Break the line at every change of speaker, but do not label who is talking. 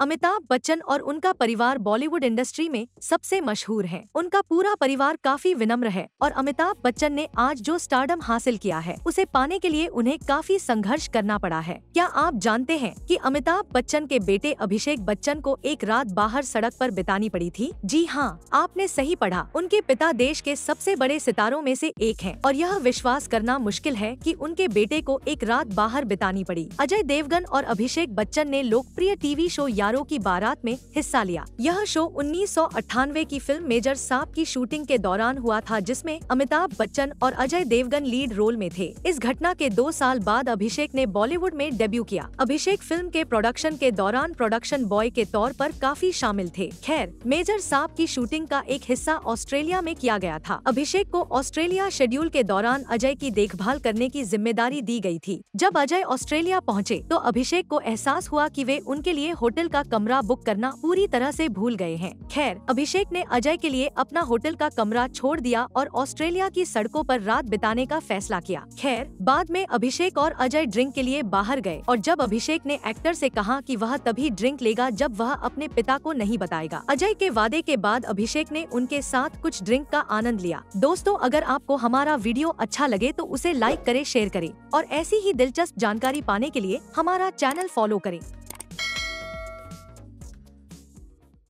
अमिताभ बच्चन और उनका परिवार बॉलीवुड इंडस्ट्री में सबसे मशहूर है उनका पूरा परिवार काफी विनम्र है और अमिताभ बच्चन ने आज जो स्टार्डम हासिल किया है उसे पाने के लिए उन्हें काफी संघर्ष करना पड़ा है क्या आप जानते हैं कि अमिताभ बच्चन के बेटे अभिषेक बच्चन को एक रात बाहर सड़क आरोप बितानी पड़ी थी जी हाँ आपने सही पढ़ा उनके पिता देश के सबसे बड़े सितारों में ऐसी एक है और यह विश्वास करना मुश्किल है की उनके बेटे को एक रात बाहर बितानी पड़ी अजय देवगन और अभिषेक बच्चन ने लोकप्रिय टीवी शो याद सितारों की बारात में हिस्सा लिया यह शो उन्नीस की फिल्म मेजर साहब की शूटिंग के दौरान हुआ था जिसमे अमिताभ बच्चन और अजय देवगन लीड रोल में थे इस घटना के दो साल बाद अभिषेक ने बॉलीवुड में डेब्यू किया अभिषेक फिल्म के प्रोडक्शन के दौरान प्रोडक्शन बॉय के तौर पर काफी शामिल थे खैर मेजर साहब की शूटिंग का एक हिस्सा ऑस्ट्रेलिया में किया गया था अभिषेक को ऑस्ट्रेलिया शेड्यूल के दौरान अजय की देखभाल करने की जिम्मेदारी दी गई थी जब अजय ऑस्ट्रेलिया पहुंचे तो अभिषेक को एहसास हुआ कि वे उनके लिए होटल का का कमरा बुक करना पूरी तरह से भूल गए हैं खैर अभिषेक ने अजय के लिए अपना होटल का कमरा छोड़ दिया और ऑस्ट्रेलिया की सड़कों पर रात बिताने का फैसला किया खैर बाद में अभिषेक और अजय ड्रिंक के लिए बाहर गए और जब अभिषेक ने एक्टर से कहा कि वह तभी ड्रिंक लेगा जब वह अपने पिता को नहीं बताएगा अजय के वादे के बाद अभिषेक ने उनके साथ कुछ ड्रिंक का आनंद लिया दोस्तों अगर आपको हमारा वीडियो अच्छा लगे तो उसे लाइक करे शेयर करे और ऐसी ही दिलचस्प जानकारी पाने के लिए हमारा चैनल फॉलो करें